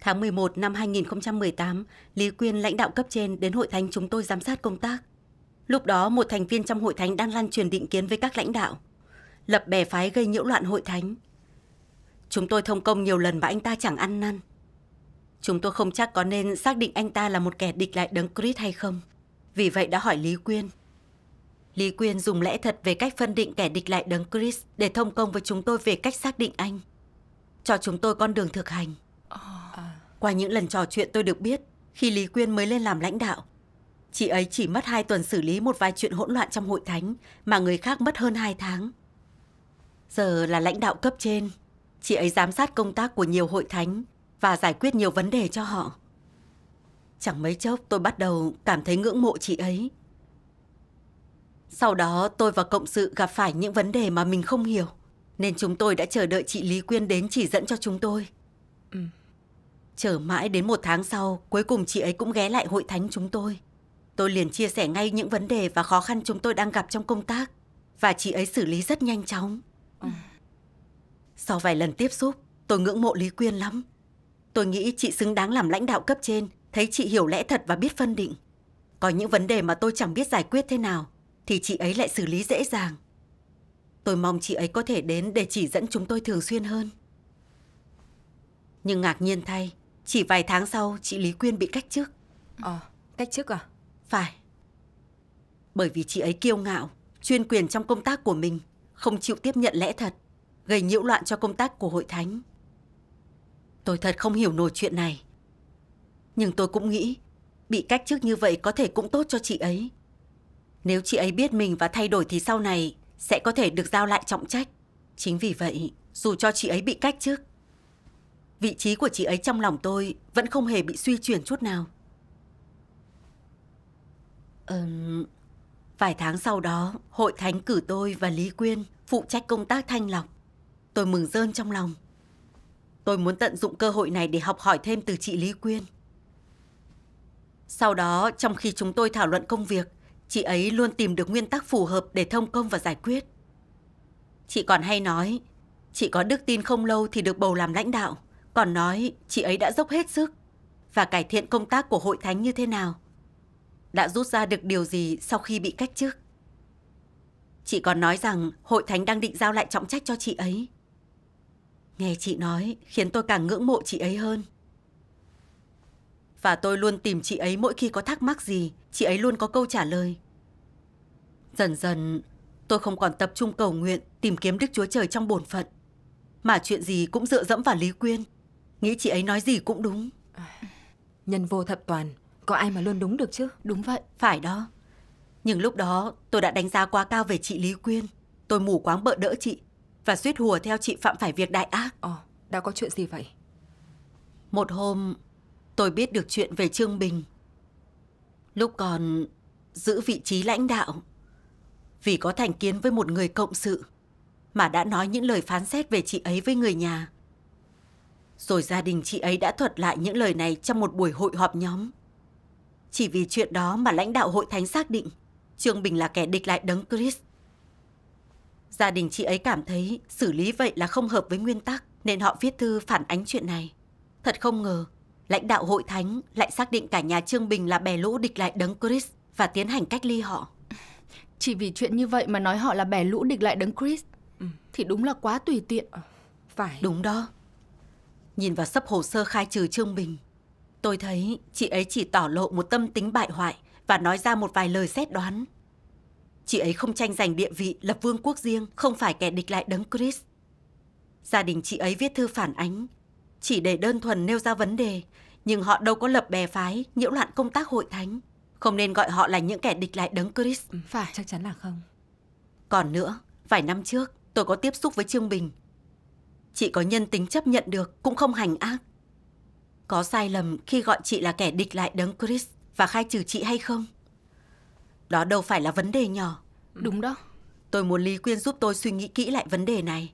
Tháng 11 năm 2018, Lý Quyên lãnh đạo cấp trên đến hội thánh chúng tôi giám sát công tác. Lúc đó một thành viên trong hội thánh đang lan truyền định kiến với các lãnh đạo. Lập bè phái gây nhiễu loạn hội thánh. Chúng tôi thông công nhiều lần mà anh ta chẳng ăn năn. Chúng tôi không chắc có nên xác định anh ta là một kẻ địch lại đấng Christ hay không. Vì vậy đã hỏi Lý Quyên. Lý Quyên dùng lẽ thật về cách phân định kẻ địch lại đấng Christ để thông công với chúng tôi về cách xác định anh. Cho chúng tôi con đường thực hành. Oh. Qua những lần trò chuyện tôi được biết, khi Lý Quyên mới lên làm lãnh đạo, chị ấy chỉ mất 2 tuần xử lý một vài chuyện hỗn loạn trong hội thánh mà người khác mất hơn 2 tháng. Giờ là lãnh đạo cấp trên, chị ấy giám sát công tác của nhiều hội thánh và giải quyết nhiều vấn đề cho họ. Chẳng mấy chốc tôi bắt đầu cảm thấy ngưỡng mộ chị ấy. Sau đó tôi và cộng sự gặp phải những vấn đề mà mình không hiểu, nên chúng tôi đã chờ đợi chị Lý Quyên đến chỉ dẫn cho chúng tôi. Ừ. Chờ mãi đến một tháng sau, cuối cùng chị ấy cũng ghé lại hội thánh chúng tôi. Tôi liền chia sẻ ngay những vấn đề và khó khăn chúng tôi đang gặp trong công tác. Và chị ấy xử lý rất nhanh chóng. Sau vài lần tiếp xúc, tôi ngưỡng mộ Lý Quyên lắm. Tôi nghĩ chị xứng đáng làm lãnh đạo cấp trên, thấy chị hiểu lẽ thật và biết phân định. Có những vấn đề mà tôi chẳng biết giải quyết thế nào, thì chị ấy lại xử lý dễ dàng. Tôi mong chị ấy có thể đến để chỉ dẫn chúng tôi thường xuyên hơn. Nhưng ngạc nhiên thay, chỉ vài tháng sau chị Lý Quyên bị cách chức Ờ, cách chức à? Phải Bởi vì chị ấy kiêu ngạo Chuyên quyền trong công tác của mình Không chịu tiếp nhận lẽ thật Gây nhiễu loạn cho công tác của hội thánh Tôi thật không hiểu nổi chuyện này Nhưng tôi cũng nghĩ Bị cách chức như vậy có thể cũng tốt cho chị ấy Nếu chị ấy biết mình và thay đổi thì sau này Sẽ có thể được giao lại trọng trách Chính vì vậy, dù cho chị ấy bị cách chức, vị trí của chị ấy trong lòng tôi vẫn không hề bị suy chuyển chút nào. Ừm, vài tháng sau đó, hội thánh cử tôi và Lý Quyên phụ trách công tác thanh lọc. Tôi mừng rơn trong lòng. Tôi muốn tận dụng cơ hội này để học hỏi thêm từ chị Lý Quyên. Sau đó, trong khi chúng tôi thảo luận công việc, chị ấy luôn tìm được nguyên tắc phù hợp để thông công và giải quyết. Chị còn hay nói, chị có đức tin không lâu thì được bầu làm lãnh đạo. Còn nói chị ấy đã dốc hết sức và cải thiện công tác của hội thánh như thế nào? Đã rút ra được điều gì sau khi bị cách chức? Chị còn nói rằng hội thánh đang định giao lại trọng trách cho chị ấy. Nghe chị nói khiến tôi càng ngưỡng mộ chị ấy hơn. Và tôi luôn tìm chị ấy mỗi khi có thắc mắc gì, chị ấy luôn có câu trả lời. Dần dần, tôi không còn tập trung cầu nguyện tìm kiếm Đức Chúa Trời trong bổn phận, mà chuyện gì cũng dựa dẫm vào Lý Quyên. Nghĩ chị ấy nói gì cũng đúng Nhân vô thập toàn Có ai mà luôn đúng được chứ Đúng vậy Phải đó Nhưng lúc đó tôi đã đánh giá quá cao về chị Lý Quyên Tôi mù quáng bợ đỡ chị Và suýt hùa theo chị phạm phải việc đại ác Ồ, đã có chuyện gì vậy Một hôm tôi biết được chuyện về Trương Bình Lúc còn giữ vị trí lãnh đạo Vì có thành kiến với một người cộng sự Mà đã nói những lời phán xét về chị ấy với người nhà rồi gia đình chị ấy đã thuật lại những lời này trong một buổi hội họp nhóm. Chỉ vì chuyện đó mà lãnh đạo hội thánh xác định Trương Bình là kẻ địch lại đấng Chris. Gia đình chị ấy cảm thấy xử lý vậy là không hợp với nguyên tắc nên họ viết thư phản ánh chuyện này. Thật không ngờ, lãnh đạo hội thánh lại xác định cả nhà Trương Bình là bè lũ địch lại đấng Chris và tiến hành cách ly họ. Chỉ vì chuyện như vậy mà nói họ là bè lũ địch lại đấng Chris ừ. thì đúng là quá tùy tiện. Phải. Đúng đó. Nhìn vào sấp hồ sơ khai trừ Trương Bình, tôi thấy chị ấy chỉ tỏ lộ một tâm tính bại hoại và nói ra một vài lời xét đoán. Chị ấy không tranh giành địa vị lập vương quốc riêng, không phải kẻ địch lại đấng Chris. Gia đình chị ấy viết thư phản ánh, chỉ để đơn thuần nêu ra vấn đề, nhưng họ đâu có lập bè phái, nhiễu loạn công tác hội thánh. Không nên gọi họ là những kẻ địch lại đấng Chris. Ừ, phải, chắc chắn là không. Còn nữa, vài năm trước, tôi có tiếp xúc với Trương Bình Chị có nhân tính chấp nhận được cũng không hành ác. Có sai lầm khi gọi chị là kẻ địch lại đấng Chris và khai trừ chị hay không? Đó đâu phải là vấn đề nhỏ. Đúng đó. Tôi muốn Lý Quyên giúp tôi suy nghĩ kỹ lại vấn đề này.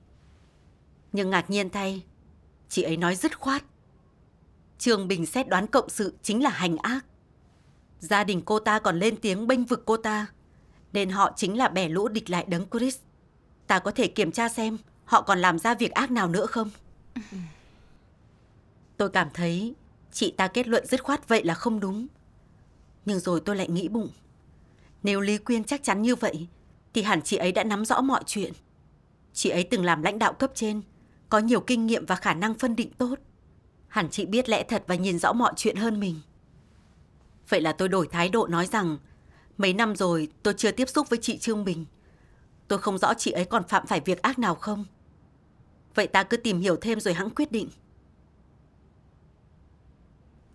Nhưng ngạc nhiên thay, chị ấy nói dứt khoát. Trường Bình xét đoán cộng sự chính là hành ác. Gia đình cô ta còn lên tiếng bênh vực cô ta, nên họ chính là bè lũ địch lại đấng Chris. Ta có thể kiểm tra xem họ còn làm ra việc ác nào nữa không? Tôi cảm thấy chị ta kết luận dứt khoát vậy là không đúng. Nhưng rồi tôi lại nghĩ bụng. Nếu Lý Quyên chắc chắn như vậy, thì hẳn chị ấy đã nắm rõ mọi chuyện. Chị ấy từng làm lãnh đạo cấp trên, có nhiều kinh nghiệm và khả năng phân định tốt. Hẳn chị biết lẽ thật và nhìn rõ mọi chuyện hơn mình. Vậy là tôi đổi thái độ nói rằng mấy năm rồi tôi chưa tiếp xúc với chị Trương Bình. Tôi không rõ chị ấy còn phạm phải việc ác nào không. Vậy ta cứ tìm hiểu thêm rồi hãng quyết định.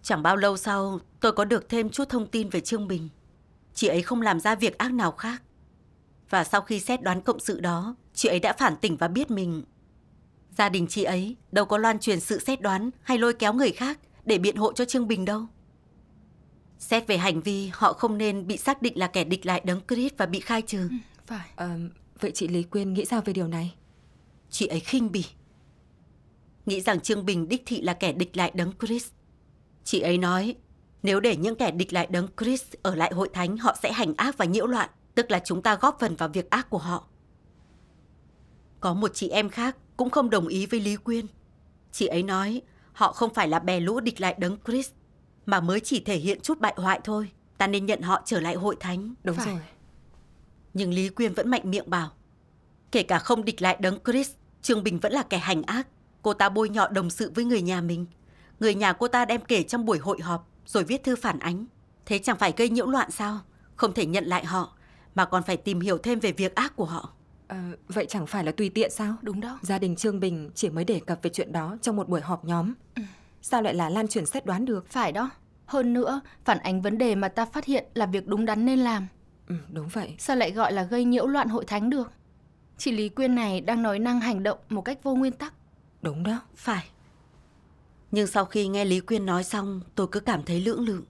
Chẳng bao lâu sau, tôi có được thêm chút thông tin về Trương Bình. Chị ấy không làm ra việc ác nào khác. Và sau khi xét đoán cộng sự đó, chị ấy đã phản tỉnh và biết mình. Gia đình chị ấy đâu có loan truyền sự xét đoán hay lôi kéo người khác để biện hộ cho Trương Bình đâu. Xét về hành vi, họ không nên bị xác định là kẻ địch lại đấng Chris và bị khai trừ. Ừ, phải. À, vậy chị Lý Quyên nghĩ sao về điều này? chị ấy khinh bỉ. Nghĩ rằng Trương Bình đích thị là kẻ địch lại đấng Chris. Chị ấy nói, nếu để những kẻ địch lại đấng Chris ở lại hội thánh họ sẽ hành ác và nhiễu loạn, tức là chúng ta góp phần vào việc ác của họ. Có một chị em khác cũng không đồng ý với Lý Quyên. Chị ấy nói, họ không phải là bè lũ địch lại đấng Chris, mà mới chỉ thể hiện chút bại hoại thôi. Ta nên nhận họ trở lại hội thánh. Đúng phải. rồi. Nhưng Lý Quyên vẫn mạnh miệng bảo, kể cả không địch lại đấng Chris, Trương Bình vẫn là kẻ hành ác. Cô ta bôi nhọ đồng sự với người nhà mình. Người nhà cô ta đem kể trong buổi hội họp rồi viết thư phản ánh. Thế chẳng phải gây nhiễu loạn sao? Không thể nhận lại họ mà còn phải tìm hiểu thêm về việc ác của họ. À, vậy chẳng phải là tùy tiện sao? Đúng đó. Gia đình Trương Bình chỉ mới đề cập về chuyện đó trong một buổi họp nhóm. Ừ. Sao lại là lan truyền xét đoán được? Phải đó. Hơn nữa, phản ánh vấn đề mà ta phát hiện là việc đúng đắn nên làm. Ừ, đúng vậy. Sao lại gọi là gây nhiễu loạn hội thánh được? Chị Lý Quyên này đang nói năng hành động một cách vô nguyên tắc. Đúng đó. Phải. Nhưng sau khi nghe Lý Quyên nói xong, tôi cứ cảm thấy lưỡng lự.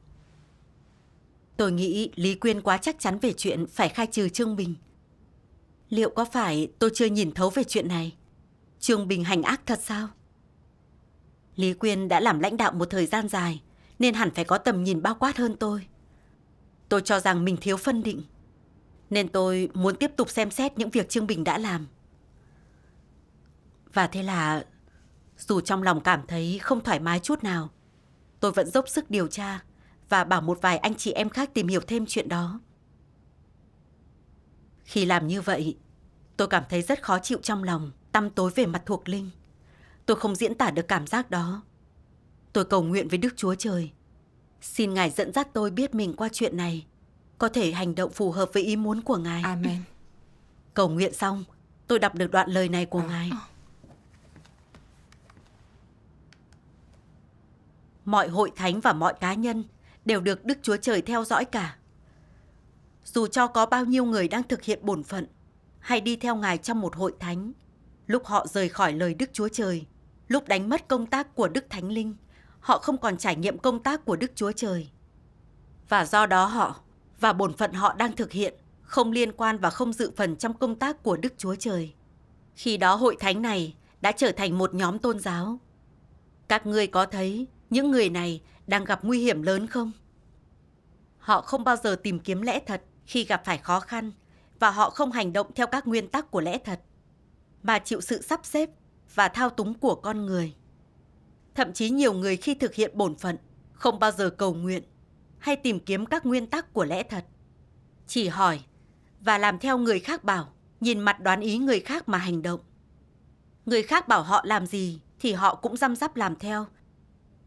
Tôi nghĩ Lý Quyên quá chắc chắn về chuyện phải khai trừ Trương Bình. Liệu có phải tôi chưa nhìn thấu về chuyện này? Trương Bình hành ác thật sao? Lý Quyên đã làm lãnh đạo một thời gian dài, nên hẳn phải có tầm nhìn bao quát hơn tôi. Tôi cho rằng mình thiếu phân định. Nên tôi muốn tiếp tục xem xét những việc Trương Bình đã làm. Và thế là, dù trong lòng cảm thấy không thoải mái chút nào, tôi vẫn dốc sức điều tra và bảo một vài anh chị em khác tìm hiểu thêm chuyện đó. Khi làm như vậy, tôi cảm thấy rất khó chịu trong lòng, tâm tối về mặt thuộc linh. Tôi không diễn tả được cảm giác đó. Tôi cầu nguyện với Đức Chúa Trời. Xin Ngài dẫn dắt tôi biết mình qua chuyện này có thể hành động phù hợp với ý muốn của Ngài. Amen. Cầu nguyện xong, tôi đọc được đoạn lời này của à. Ngài. Ờ. Mọi hội thánh và mọi cá nhân đều được Đức Chúa Trời theo dõi cả. Dù cho có bao nhiêu người đang thực hiện bổn phận hay đi theo Ngài trong một hội thánh, lúc họ rời khỏi lời Đức Chúa Trời, lúc đánh mất công tác của Đức Thánh Linh, họ không còn trải nghiệm công tác của Đức Chúa Trời. Và do đó họ và bổn phận họ đang thực hiện, không liên quan và không dự phần trong công tác của Đức Chúa Trời. Khi đó hội thánh này đã trở thành một nhóm tôn giáo. Các ngươi có thấy những người này đang gặp nguy hiểm lớn không? Họ không bao giờ tìm kiếm lẽ thật khi gặp phải khó khăn và họ không hành động theo các nguyên tắc của lẽ thật mà chịu sự sắp xếp và thao túng của con người. Thậm chí nhiều người khi thực hiện bổn phận không bao giờ cầu nguyện hay tìm kiếm các nguyên tắc của lẽ thật. Chỉ hỏi và làm theo người khác bảo, nhìn mặt đoán ý người khác mà hành động. Người khác bảo họ làm gì thì họ cũng răm rắp làm theo.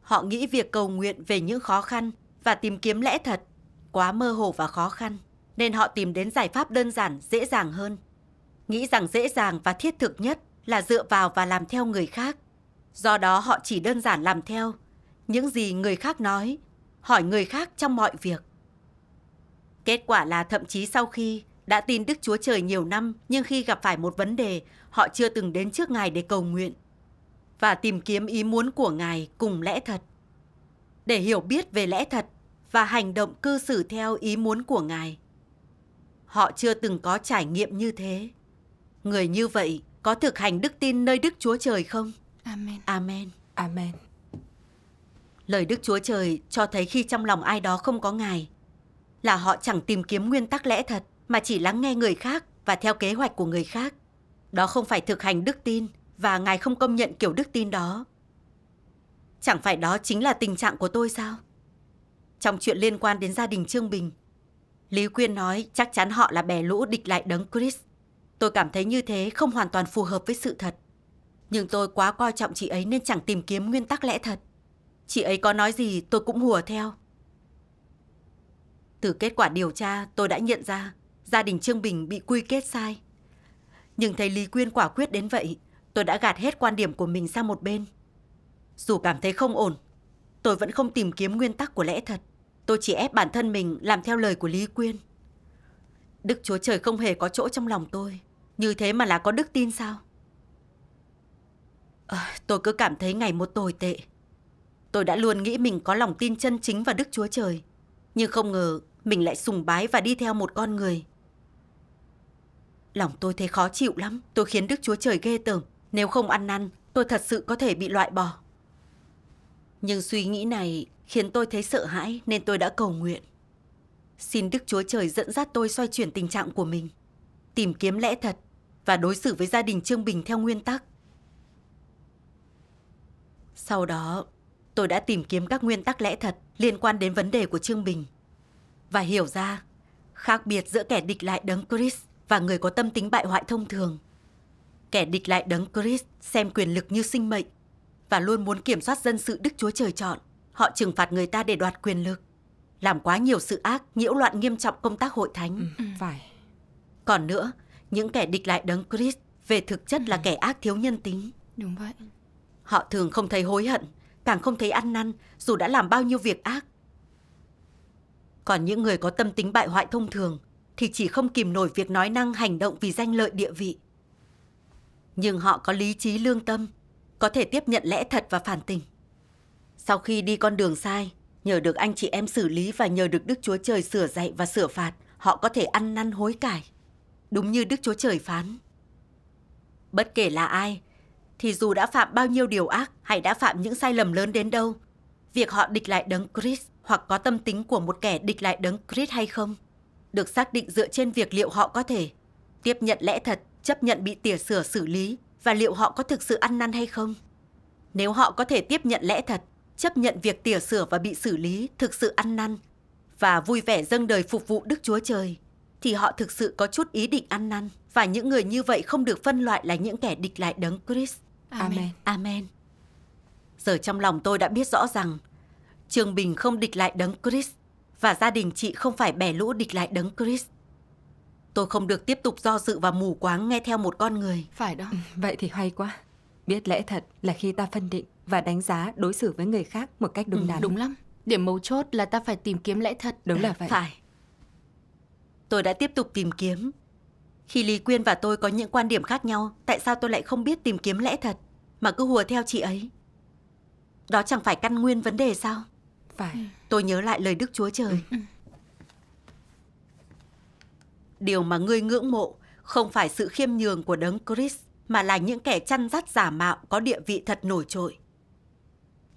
Họ nghĩ việc cầu nguyện về những khó khăn và tìm kiếm lẽ thật quá mơ hồ và khó khăn, nên họ tìm đến giải pháp đơn giản, dễ dàng hơn. Nghĩ rằng dễ dàng và thiết thực nhất là dựa vào và làm theo người khác. Do đó họ chỉ đơn giản làm theo những gì người khác nói hỏi người khác trong mọi việc. Kết quả là thậm chí sau khi đã tin Đức Chúa Trời nhiều năm nhưng khi gặp phải một vấn đề, họ chưa từng đến trước Ngài để cầu nguyện và tìm kiếm ý muốn của Ngài cùng lẽ thật. Để hiểu biết về lẽ thật và hành động cư xử theo ý muốn của Ngài. Họ chưa từng có trải nghiệm như thế. Người như vậy có thực hành đức tin nơi Đức Chúa Trời không? Amen. Amen. Amen. Lời Đức Chúa Trời cho thấy khi trong lòng ai đó không có Ngài, là họ chẳng tìm kiếm nguyên tắc lẽ thật mà chỉ lắng nghe người khác và theo kế hoạch của người khác. Đó không phải thực hành đức tin và Ngài không công nhận kiểu đức tin đó. Chẳng phải đó chính là tình trạng của tôi sao? Trong chuyện liên quan đến gia đình Trương Bình, Lý Quyên nói chắc chắn họ là bè lũ địch lại đấng Chris. Tôi cảm thấy như thế không hoàn toàn phù hợp với sự thật. Nhưng tôi quá coi trọng chị ấy nên chẳng tìm kiếm nguyên tắc lẽ thật. Chị ấy có nói gì tôi cũng hùa theo. Từ kết quả điều tra tôi đã nhận ra gia đình Trương Bình bị quy kết sai. Nhưng thấy Lý Quyên quả quyết đến vậy, tôi đã gạt hết quan điểm của mình sang một bên. Dù cảm thấy không ổn, tôi vẫn không tìm kiếm nguyên tắc của lẽ thật. Tôi chỉ ép bản thân mình làm theo lời của Lý Quyên. Đức Chúa Trời không hề có chỗ trong lòng tôi. Như thế mà là có đức tin sao? À, tôi cứ cảm thấy ngày một tồi tệ. Tôi đã luôn nghĩ mình có lòng tin chân chính vào Đức Chúa Trời. Nhưng không ngờ mình lại sùng bái và đi theo một con người. Lòng tôi thấy khó chịu lắm. Tôi khiến Đức Chúa Trời ghê tởm. Nếu không ăn năn, tôi thật sự có thể bị loại bỏ. Nhưng suy nghĩ này khiến tôi thấy sợ hãi nên tôi đã cầu nguyện. Xin Đức Chúa Trời dẫn dắt tôi xoay chuyển tình trạng của mình, tìm kiếm lẽ thật và đối xử với gia đình Trương Bình theo nguyên tắc. Sau đó, tôi đã tìm kiếm các nguyên tắc lẽ thật liên quan đến vấn đề của Trương Bình. Và hiểu ra, khác biệt giữa kẻ địch lại đấng Chris và người có tâm tính bại hoại thông thường. Kẻ địch lại đấng Chris xem quyền lực như sinh mệnh và luôn muốn kiểm soát dân sự Đức Chúa Trời chọn. Họ trừng phạt người ta để đoạt quyền lực. Làm quá nhiều sự ác, nhiễu loạn nghiêm trọng công tác hội thánh. Ừ, ừ. phải. Còn nữa, những kẻ địch lại đấng Chris về thực chất là ừ. kẻ ác thiếu nhân tính. Đúng vậy. Họ thường không thấy hối hận càng không thấy ăn năn dù đã làm bao nhiêu việc ác. Còn những người có tâm tính bại hoại thông thường thì chỉ không kìm nổi việc nói năng hành động vì danh lợi địa vị. Nhưng họ có lý trí lương tâm, có thể tiếp nhận lẽ thật và phản tình. Sau khi đi con đường sai, nhờ được anh chị em xử lý và nhờ được Đức Chúa Trời sửa dạy và sửa phạt, họ có thể ăn năn hối cải. Đúng như Đức Chúa Trời phán. Bất kể là ai, thì dù đã phạm bao nhiêu điều ác hay đã phạm những sai lầm lớn đến đâu, việc họ địch lại đấng Christ hoặc có tâm tính của một kẻ địch lại đấng Christ hay không, được xác định dựa trên việc liệu họ có thể tiếp nhận lẽ thật, chấp nhận bị tỉa sửa xử lý và liệu họ có thực sự ăn năn hay không. Nếu họ có thể tiếp nhận lẽ thật, chấp nhận việc tỉa sửa và bị xử lý thực sự ăn năn và vui vẻ dâng đời phục vụ Đức Chúa Trời, thì họ thực sự có chút ý định ăn năn và những người như vậy không được phân loại là những kẻ địch lại đấng Christ. Amen. Amen. Giờ trong lòng tôi đã biết rõ rằng Trường Bình không địch lại đấng Chris và gia đình chị không phải bè lũ địch lại đấng Chris. Tôi không được tiếp tục do dự và mù quáng nghe theo một con người. Phải đó. Ừ, vậy thì hay quá. Biết lẽ thật là khi ta phân định và đánh giá đối xử với người khác một cách đúng ừ, đắn. Đúng lắm. Điểm mấu chốt là ta phải tìm kiếm lẽ thật. Đúng là vậy. Phải. Tôi đã tiếp tục tìm kiếm khi Lý Quyên và tôi có những quan điểm khác nhau, tại sao tôi lại không biết tìm kiếm lẽ thật, mà cứ hùa theo chị ấy? Đó chẳng phải căn nguyên vấn đề sao? Phải. Tôi nhớ lại lời Đức Chúa Trời. Ừ. Điều mà ngươi ngưỡng mộ không phải sự khiêm nhường của đấng Chris, mà là những kẻ chăn dắt giả mạo có địa vị thật nổi trội.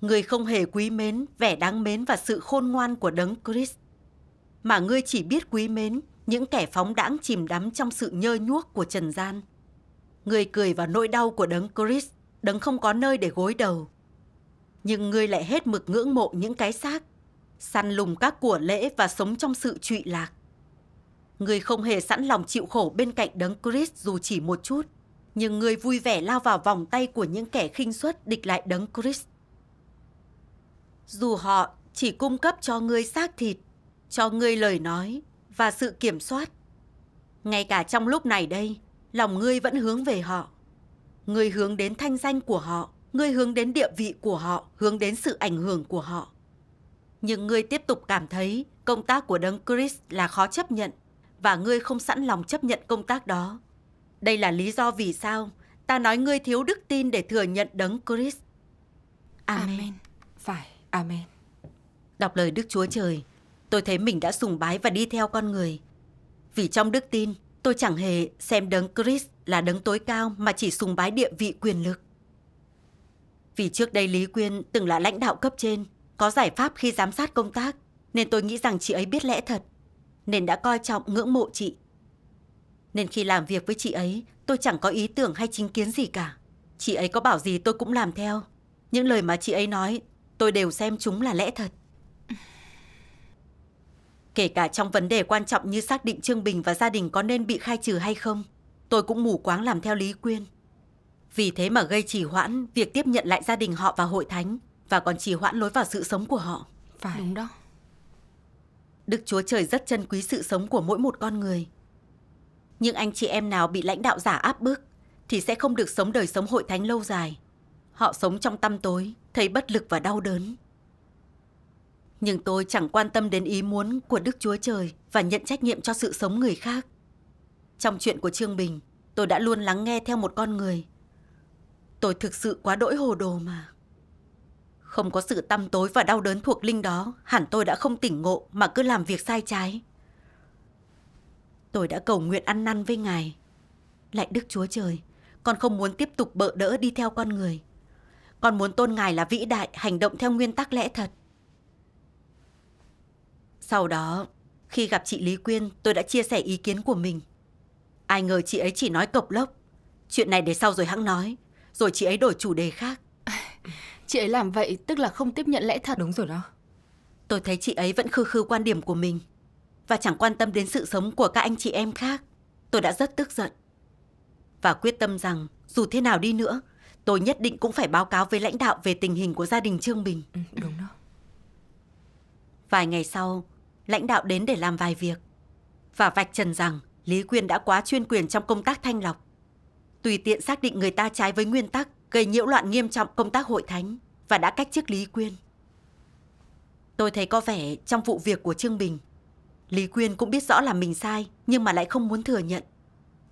Ngươi không hề quý mến, vẻ đáng mến và sự khôn ngoan của đấng Chris, mà ngươi chỉ biết quý mến những kẻ phóng đãng chìm đắm trong sự nhơ nhuốc của trần gian. Người cười vào nỗi đau của đấng Chris, đấng không có nơi để gối đầu. Nhưng người lại hết mực ngưỡng mộ những cái xác, săn lùng các của lễ và sống trong sự trụy lạc. Người không hề sẵn lòng chịu khổ bên cạnh đấng Chris dù chỉ một chút, nhưng người vui vẻ lao vào vòng tay của những kẻ khinh suất địch lại đấng Chris. Dù họ chỉ cung cấp cho ngươi xác thịt, cho ngươi lời nói, và sự kiểm soát. Ngay cả trong lúc này đây, lòng ngươi vẫn hướng về họ. Ngươi hướng đến thanh danh của họ, ngươi hướng đến địa vị của họ, hướng đến sự ảnh hưởng của họ. Nhưng ngươi tiếp tục cảm thấy công tác của đấng Chris là khó chấp nhận và ngươi không sẵn lòng chấp nhận công tác đó. Đây là lý do vì sao ta nói ngươi thiếu đức tin để thừa nhận đấng Chris. Amen. amen. Phải, amen. Đọc lời Đức Chúa Trời tôi thấy mình đã sùng bái và đi theo con người. Vì trong đức tin, tôi chẳng hề xem đấng Chris là đấng tối cao mà chỉ sùng bái địa vị quyền lực. Vì trước đây Lý Quyên từng là lãnh đạo cấp trên, có giải pháp khi giám sát công tác, nên tôi nghĩ rằng chị ấy biết lẽ thật, nên đã coi trọng ngưỡng mộ chị. Nên khi làm việc với chị ấy, tôi chẳng có ý tưởng hay chính kiến gì cả. Chị ấy có bảo gì tôi cũng làm theo. Những lời mà chị ấy nói, tôi đều xem chúng là lẽ thật kể cả trong vấn đề quan trọng như xác định Trương Bình và gia đình có nên bị khai trừ hay không. Tôi cũng mù quáng làm theo Lý Quyên. Vì thế mà gây trì hoãn việc tiếp nhận lại gia đình họ vào hội thánh và còn trì hoãn lối vào sự sống của họ. Phải. Đúng đó. Đức Chúa Trời rất trân quý sự sống của mỗi một con người. Nhưng anh chị em nào bị lãnh đạo giả áp bức thì sẽ không được sống đời sống hội thánh lâu dài. Họ sống trong tăm tối, thấy bất lực và đau đớn nhưng tôi chẳng quan tâm đến ý muốn của Đức Chúa Trời và nhận trách nhiệm cho sự sống người khác. Trong chuyện của Trương Bình, tôi đã luôn lắng nghe theo một con người. Tôi thực sự quá đỗi hồ đồ mà. Không có sự tăm tối và đau đớn thuộc linh đó, hẳn tôi đã không tỉnh ngộ mà cứ làm việc sai trái. Tôi đã cầu nguyện ăn năn với Ngài. Lại Đức Chúa Trời, con không muốn tiếp tục bợ đỡ đi theo con người. Con muốn tôn Ngài là vĩ đại, hành động theo nguyên tắc lẽ thật. Sau đó, khi gặp chị Lý Quyên, tôi đã chia sẻ ý kiến của mình. Ai ngờ chị ấy chỉ nói cộc lốc. Chuyện này để sau rồi hãng nói. Rồi chị ấy đổi chủ đề khác. Chị ấy làm vậy tức là không tiếp nhận lẽ thật. Đúng rồi đó. Tôi thấy chị ấy vẫn khư khư quan điểm của mình. Và chẳng quan tâm đến sự sống của các anh chị em khác. Tôi đã rất tức giận. Và quyết tâm rằng dù thế nào đi nữa, tôi nhất định cũng phải báo cáo với lãnh đạo về tình hình của gia đình Trương Bình. Ừ, đúng đó. Vài ngày sau, lãnh đạo đến để làm vài việc. Và vạch trần rằng Lý Quyên đã quá chuyên quyền trong công tác thanh lọc. Tùy tiện xác định người ta trái với nguyên tắc gây nhiễu loạn nghiêm trọng công tác hội thánh và đã cách chức Lý Quyên. Tôi thấy có vẻ trong vụ việc của Trương Bình, Lý Quyên cũng biết rõ là mình sai nhưng mà lại không muốn thừa nhận.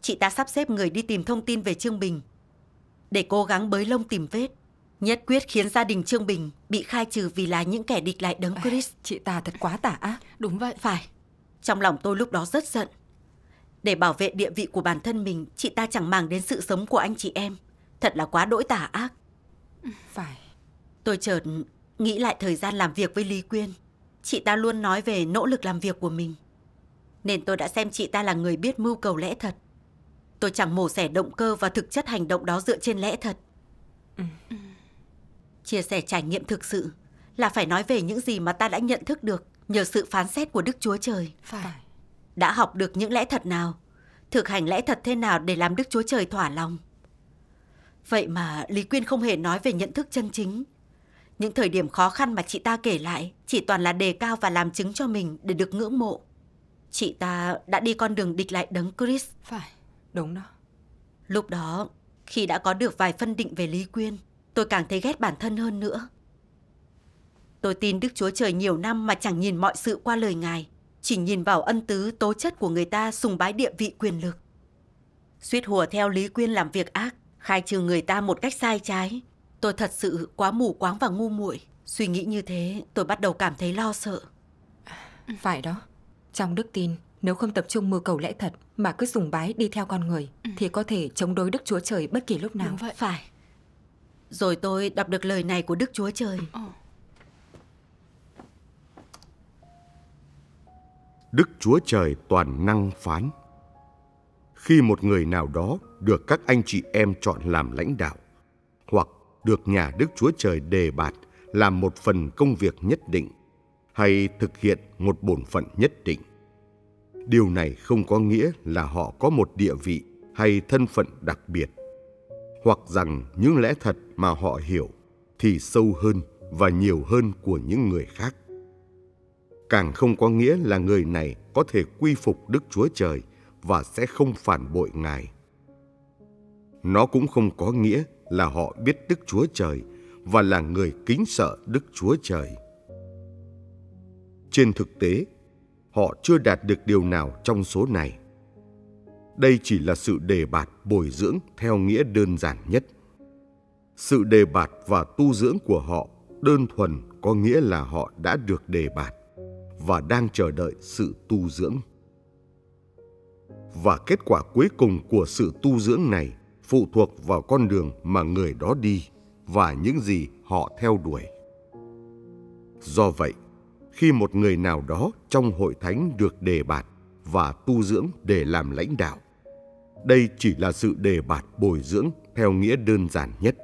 Chị ta sắp xếp người đi tìm thông tin về Trương Bình để cố gắng bới lông tìm vết Nhất quyết khiến gia đình Trương Bình bị khai trừ vì là những kẻ địch lại đấng Chris. chị ta thật quá tả ác. Đúng vậy. Phải. Trong lòng tôi lúc đó rất giận. Để bảo vệ địa vị của bản thân mình, chị ta chẳng màng đến sự sống của anh chị em. Thật là quá đỗi tả ác. Phải. Tôi chợt nghĩ lại thời gian làm việc với Lý Quyên. Chị ta luôn nói về nỗ lực làm việc của mình. Nên tôi đã xem chị ta là người biết mưu cầu lẽ thật. Tôi chẳng mổ xẻ động cơ và thực chất hành động đó dựa trên lẽ thật. Ừ. ừ chia sẻ trải nghiệm thực sự là phải nói về những gì mà ta đã nhận thức được nhờ sự phán xét của Đức Chúa Trời. Phải. Đã học được những lẽ thật nào, thực hành lẽ thật thế nào để làm Đức Chúa Trời thỏa lòng. Vậy mà Lý Quyên không hề nói về nhận thức chân chính. Những thời điểm khó khăn mà chị ta kể lại chỉ toàn là đề cao và làm chứng cho mình để được ngưỡng mộ. Chị ta đã đi con đường địch lại đấng Chris. Phải, đúng đó. Lúc đó, khi đã có được vài phân định về Lý Quyên, tôi càng thấy ghét bản thân hơn nữa. Tôi tin Đức Chúa Trời nhiều năm mà chẳng nhìn mọi sự qua lời Ngài, chỉ nhìn vào ân tứ tố chất của người ta sùng bái địa vị quyền lực. Suýt hùa theo Lý Quyên làm việc ác, khai trừ người ta một cách sai trái. Tôi thật sự quá mù quáng và ngu muội. Suy nghĩ như thế, tôi bắt đầu cảm thấy lo sợ. Phải đó. Trong đức tin, nếu không tập trung mưu cầu lẽ thật mà cứ sùng bái đi theo con người ừ. thì có thể chống đối Đức Chúa Trời bất kỳ lúc nào. Đúng vậy. Phải. Rồi tôi đọc được lời này của Đức Chúa Trời. Ờ. Đức Chúa Trời toàn năng phán. Khi một người nào đó được các anh chị em chọn làm lãnh đạo, hoặc được nhà Đức Chúa Trời đề bạt làm một phần công việc nhất định, hay thực hiện một bổn phận nhất định. Điều này không có nghĩa là họ có một địa vị hay thân phận đặc biệt hoặc rằng những lẽ thật mà họ hiểu thì sâu hơn và nhiều hơn của những người khác. Càng không có nghĩa là người này có thể quy phục Đức Chúa Trời và sẽ không phản bội Ngài. Nó cũng không có nghĩa là họ biết Đức Chúa Trời và là người kính sợ Đức Chúa Trời. Trên thực tế, họ chưa đạt được điều nào trong số này đây chỉ là sự đề bạt bồi dưỡng theo nghĩa đơn giản nhất. Sự đề bạt và tu dưỡng của họ đơn thuần có nghĩa là họ đã được đề bạt và đang chờ đợi sự tu dưỡng. Và kết quả cuối cùng của sự tu dưỡng này phụ thuộc vào con đường mà người đó đi và những gì họ theo đuổi. Do vậy, khi một người nào đó trong hội thánh được đề bạt và tu dưỡng để làm lãnh đạo đây chỉ là sự đề bạt bồi dưỡng theo nghĩa đơn giản nhất.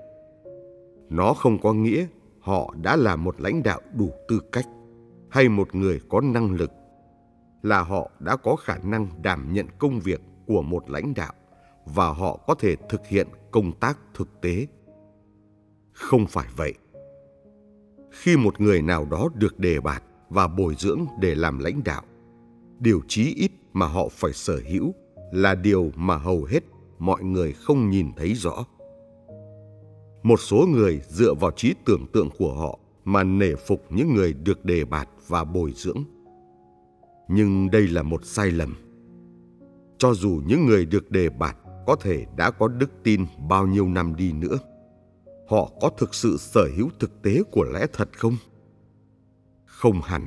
Nó không có nghĩa họ đã là một lãnh đạo đủ tư cách hay một người có năng lực là họ đã có khả năng đảm nhận công việc của một lãnh đạo và họ có thể thực hiện công tác thực tế. Không phải vậy. Khi một người nào đó được đề bạt và bồi dưỡng để làm lãnh đạo, điều chí ít mà họ phải sở hữu là điều mà hầu hết mọi người không nhìn thấy rõ. Một số người dựa vào trí tưởng tượng của họ mà nể phục những người được đề bạt và bồi dưỡng. Nhưng đây là một sai lầm. Cho dù những người được đề bạt có thể đã có đức tin bao nhiêu năm đi nữa, họ có thực sự sở hữu thực tế của lẽ thật không? Không hẳn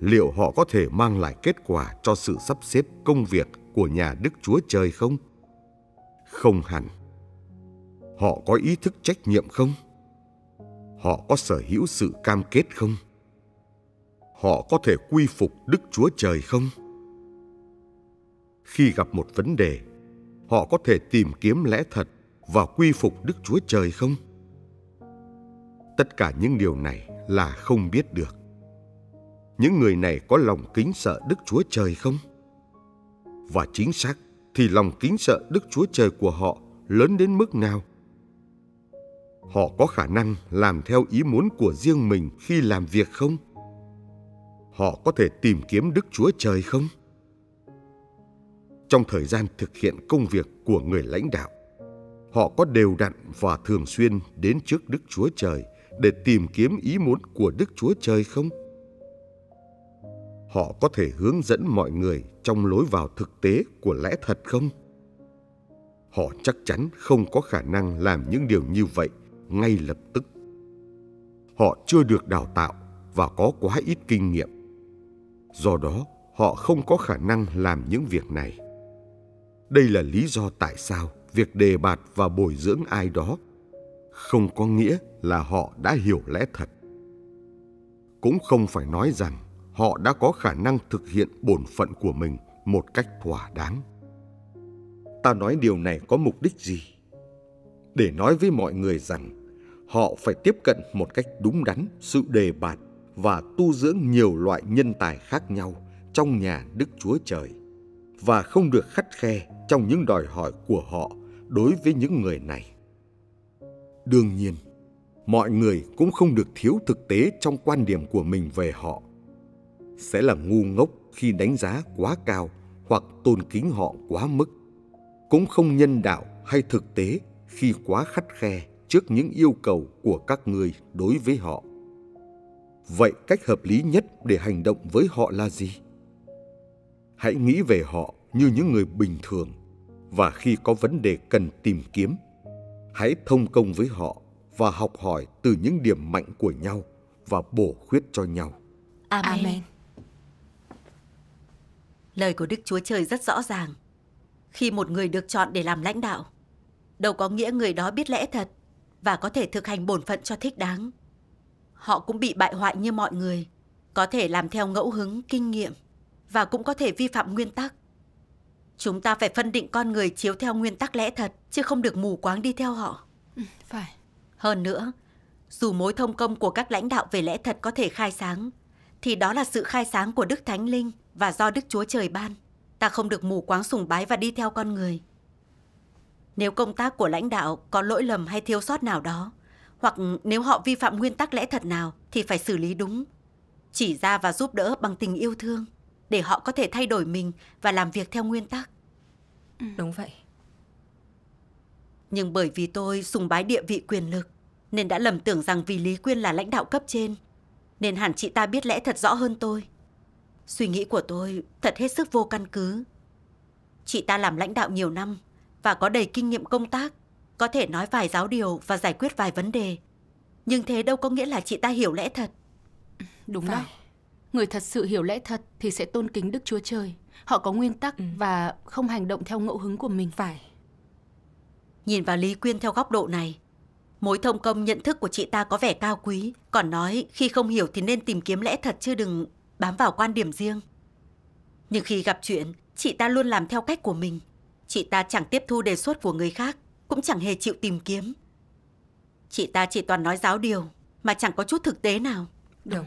liệu họ có thể mang lại kết quả cho sự sắp xếp công việc của nhà Đức Chúa Trời không? Không hẳn. Họ có ý thức trách nhiệm không? Họ có sở hữu sự cam kết không? Họ có thể quy phục Đức Chúa Trời không? Khi gặp một vấn đề, họ có thể tìm kiếm lẽ thật và quy phục Đức Chúa Trời không? Tất cả những điều này là không biết được những người này có lòng kính sợ Đức Chúa Trời không? Và chính xác thì lòng kính sợ Đức Chúa Trời của họ lớn đến mức nào? Họ có khả năng làm theo ý muốn của riêng mình khi làm việc không? Họ có thể tìm kiếm Đức Chúa Trời không? Trong thời gian thực hiện công việc của người lãnh đạo, họ có đều đặn và thường xuyên đến trước Đức Chúa Trời để tìm kiếm ý muốn của Đức Chúa Trời không? họ có thể hướng dẫn mọi người trong lối vào thực tế của lẽ thật không? Họ chắc chắn không có khả năng làm những điều như vậy ngay lập tức. Họ chưa được đào tạo và có quá ít kinh nghiệm. Do đó, họ không có khả năng làm những việc này. Đây là lý do tại sao việc đề bạt và bồi dưỡng ai đó không có nghĩa là họ đã hiểu lẽ thật. Cũng không phải nói rằng họ đã có khả năng thực hiện bổn phận của mình một cách thỏa đáng. Ta nói điều này có mục đích gì? Để nói với mọi người rằng họ phải tiếp cận một cách đúng đắn sự đề bạt và tu dưỡng nhiều loại nhân tài khác nhau trong nhà Đức Chúa Trời và không được khắt khe trong những đòi hỏi của họ đối với những người này. Đương nhiên, mọi người cũng không được thiếu thực tế trong quan điểm của mình về họ sẽ là ngu ngốc khi đánh giá quá cao hoặc tôn kính họ quá mức cũng không nhân đạo hay thực tế khi quá khắt khe trước những yêu cầu của các ngươi đối với họ vậy cách hợp lý nhất để hành động với họ là gì hãy nghĩ về họ như những người bình thường và khi có vấn đề cần tìm kiếm hãy thông công với họ và học hỏi từ những điểm mạnh của nhau và bổ khuyết cho nhau amen, amen. Lời của Đức Chúa Trời rất rõ ràng. Khi một người được chọn để làm lãnh đạo, đâu có nghĩa người đó biết lẽ thật và có thể thực hành bổn phận cho thích đáng. Họ cũng bị bại hoại như mọi người, có thể làm theo ngẫu hứng, kinh nghiệm và cũng có thể vi phạm nguyên tắc. Chúng ta phải phân định con người chiếu theo nguyên tắc lẽ thật chứ không được mù quáng đi theo họ. Ừ, phải. Hơn nữa, dù mối thông công của các lãnh đạo về lẽ thật có thể khai sáng, thì đó là sự khai sáng của Đức Thánh Linh – và do Đức Chúa Trời ban, ta không được mù quáng sùng bái và đi theo con người. Nếu công tác của lãnh đạo có lỗi lầm hay thiếu sót nào đó, hoặc nếu họ vi phạm nguyên tắc lẽ thật nào thì phải xử lý đúng, chỉ ra và giúp đỡ bằng tình yêu thương để họ có thể thay đổi mình và làm việc theo nguyên tắc. Ừ. Đúng vậy. Nhưng bởi vì tôi sùng bái địa vị quyền lực nên đã lầm tưởng rằng vì Lý Quyên là lãnh đạo cấp trên nên hẳn chị ta biết lẽ thật rõ hơn tôi. Suy nghĩ của tôi thật hết sức vô căn cứ. Chị ta làm lãnh đạo nhiều năm và có đầy kinh nghiệm công tác, có thể nói vài giáo điều và giải quyết vài vấn đề. Nhưng thế đâu có nghĩa là chị ta hiểu lẽ thật. Đúng phải. đó. Người thật sự hiểu lẽ thật thì sẽ tôn kính Đức Chúa Trời. Họ có nguyên tắc ừ. và không hành động theo ngẫu hứng của mình. Phải. Nhìn vào Lý Quyên theo góc độ này, mối thông công nhận thức của chị ta có vẻ cao quý, còn nói khi không hiểu thì nên tìm kiếm lẽ thật chứ đừng bám vào quan điểm riêng. Nhưng khi gặp chuyện, chị ta luôn làm theo cách của mình. Chị ta chẳng tiếp thu đề xuất của người khác, cũng chẳng hề chịu tìm kiếm. Chị ta chỉ toàn nói giáo điều, mà chẳng có chút thực tế nào. Đúng.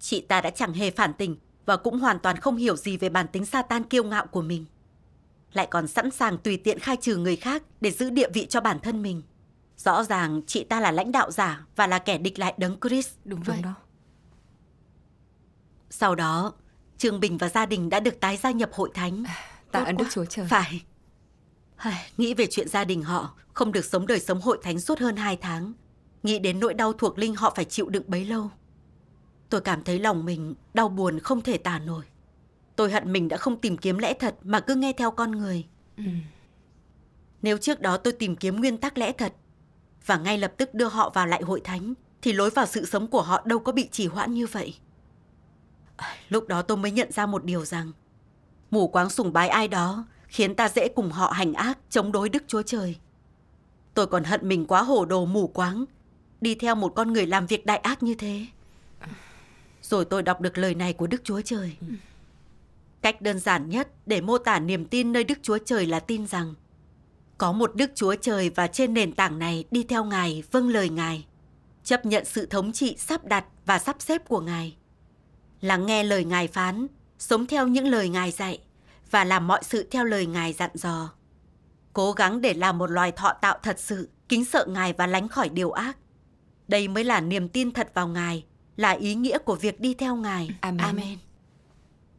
Chị ta đã chẳng hề phản tình và cũng hoàn toàn không hiểu gì về bản tính sa tan kiêu ngạo của mình. Lại còn sẵn sàng tùy tiện khai trừ người khác để giữ địa vị cho bản thân mình. Rõ ràng chị ta là lãnh đạo giả và là kẻ địch lại đấng Chris. Đúng vậy. Đúng đó. Sau đó, Trương Bình và gia đình đã được tái gia nhập hội thánh. À, tạ ơn Đức Chúa Trời. Phải. Nghĩ về chuyện gia đình họ không được sống đời sống hội thánh suốt hơn hai tháng. Nghĩ đến nỗi đau thuộc linh họ phải chịu đựng bấy lâu. Tôi cảm thấy lòng mình đau buồn không thể tả nổi. Tôi hận mình đã không tìm kiếm lẽ thật mà cứ nghe theo con người. Ừ. Nếu trước đó tôi tìm kiếm nguyên tắc lẽ thật và ngay lập tức đưa họ vào lại hội thánh thì lối vào sự sống của họ đâu có bị trì hoãn như vậy. Lúc đó tôi mới nhận ra một điều rằng mù quáng sùng bái ai đó khiến ta dễ cùng họ hành ác chống đối Đức Chúa Trời. Tôi còn hận mình quá hồ đồ mù quáng đi theo một con người làm việc đại ác như thế. Rồi tôi đọc được lời này của Đức Chúa Trời. Cách đơn giản nhất để mô tả niềm tin nơi Đức Chúa Trời là tin rằng có một Đức Chúa Trời và trên nền tảng này đi theo Ngài, vâng lời Ngài, chấp nhận sự thống trị sắp đặt và sắp xếp của Ngài lắng nghe lời Ngài phán, sống theo những lời Ngài dạy và làm mọi sự theo lời Ngài dặn dò. Cố gắng để làm một loài thọ tạo thật sự, kính sợ Ngài và lánh khỏi điều ác. Đây mới là niềm tin thật vào Ngài, là ý nghĩa của việc đi theo Ngài. Amen. Amen.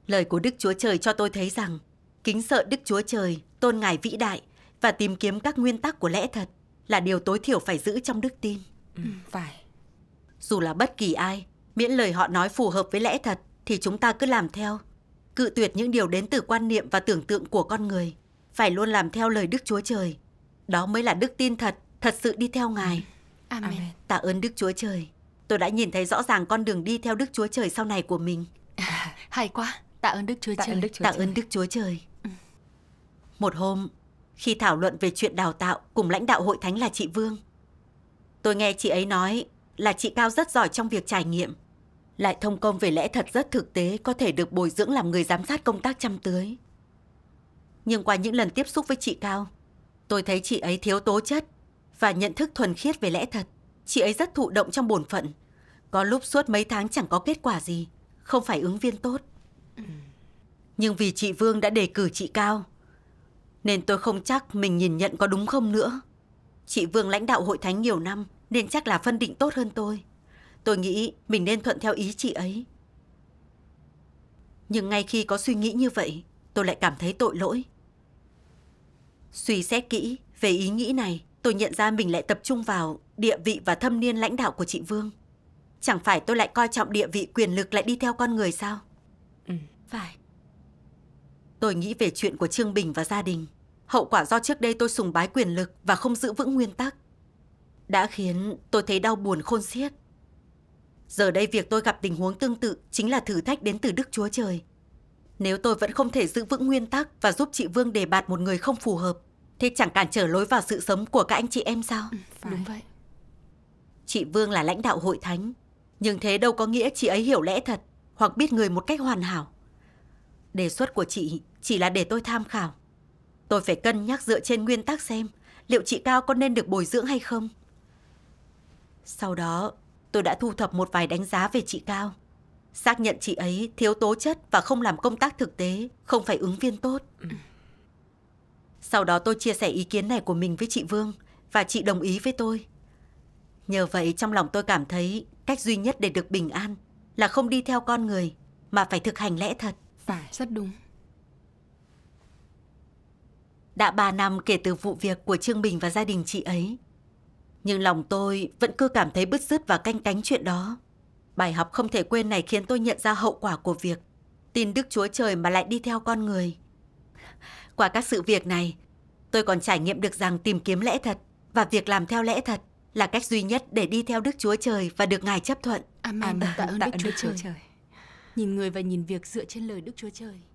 Lời của Đức Chúa Trời cho tôi thấy rằng, kính sợ Đức Chúa Trời, tôn Ngài vĩ đại và tìm kiếm các nguyên tắc của lẽ thật là điều tối thiểu phải giữ trong đức tin. Ừ, phải. Dù là bất kỳ ai, Miễn lời họ nói phù hợp với lẽ thật thì chúng ta cứ làm theo. Cự tuyệt những điều đến từ quan niệm và tưởng tượng của con người. Phải luôn làm theo lời Đức Chúa Trời. Đó mới là đức tin thật, thật sự đi theo Ngài. Amen. Tạ ơn Đức Chúa Trời. Tôi đã nhìn thấy rõ ràng con đường đi theo Đức Chúa Trời sau này của mình. hay quá. Tạ ơn Đức Chúa Tạ Trời. Ơn Đức Chúa Tạ Trời. ơn Đức Chúa Trời. Ừ. Một hôm, khi thảo luận về chuyện đào tạo cùng lãnh đạo hội thánh là chị Vương, tôi nghe chị ấy nói là chị Cao rất giỏi trong việc trải nghiệm lại thông công về lẽ thật rất thực tế có thể được bồi dưỡng làm người giám sát công tác chăm tưới. Nhưng qua những lần tiếp xúc với chị Cao, tôi thấy chị ấy thiếu tố chất và nhận thức thuần khiết về lẽ thật. Chị ấy rất thụ động trong bổn phận. Có lúc suốt mấy tháng chẳng có kết quả gì, không phải ứng viên tốt. Nhưng vì chị Vương đã đề cử chị Cao, nên tôi không chắc mình nhìn nhận có đúng không nữa. Chị Vương lãnh đạo hội thánh nhiều năm nên chắc là phân định tốt hơn tôi. Tôi nghĩ mình nên thuận theo ý chị ấy. Nhưng ngay khi có suy nghĩ như vậy, tôi lại cảm thấy tội lỗi. Suy xét kỹ về ý nghĩ này, tôi nhận ra mình lại tập trung vào địa vị và thâm niên lãnh đạo của chị Vương. Chẳng phải tôi lại coi trọng địa vị quyền lực lại đi theo con người sao? Ừ. Phải. Tôi nghĩ về chuyện của Trương Bình và gia đình. Hậu quả do trước đây tôi sùng bái quyền lực và không giữ vững nguyên tắc. Đã khiến tôi thấy đau buồn khôn xiết. Giờ đây việc tôi gặp tình huống tương tự chính là thử thách đến từ Đức Chúa Trời. Nếu tôi vẫn không thể giữ vững nguyên tắc và giúp chị Vương đề bạt một người không phù hợp, thế chẳng cản trở lối vào sự sống của các anh chị em sao? Ừ, Đúng vậy. Chị Vương là lãnh đạo hội thánh, nhưng thế đâu có nghĩa chị ấy hiểu lẽ thật hoặc biết người một cách hoàn hảo. Đề xuất của chị chỉ là để tôi tham khảo. Tôi phải cân nhắc dựa trên nguyên tắc xem liệu chị Cao có nên được bồi dưỡng hay không. Sau đó, tôi đã thu thập một vài đánh giá về chị Cao. Xác nhận chị ấy thiếu tố chất và không làm công tác thực tế, không phải ứng viên tốt. Sau đó tôi chia sẻ ý kiến này của mình với chị Vương và chị đồng ý với tôi. Nhờ vậy trong lòng tôi cảm thấy cách duy nhất để được bình an là không đi theo con người mà phải thực hành lẽ thật. Phải, rất đúng. Đã 3 năm kể từ vụ việc của Trương Bình và gia đình chị ấy, nhưng lòng tôi vẫn cứ cảm thấy bứt rứt và canh cánh chuyện đó. Bài học không thể quên này khiến tôi nhận ra hậu quả của việc tin Đức Chúa Trời mà lại đi theo con người. Qua các sự việc này, tôi còn trải nghiệm được rằng tìm kiếm lẽ thật và việc làm theo lẽ thật là cách duy nhất để đi theo Đức Chúa Trời và được Ngài chấp thuận. Amen. Amen. Tạ ơn Tạ Đức, Chúa, Chúa Trời. Trời. Nhìn người và nhìn việc dựa trên lời Đức Chúa Trời.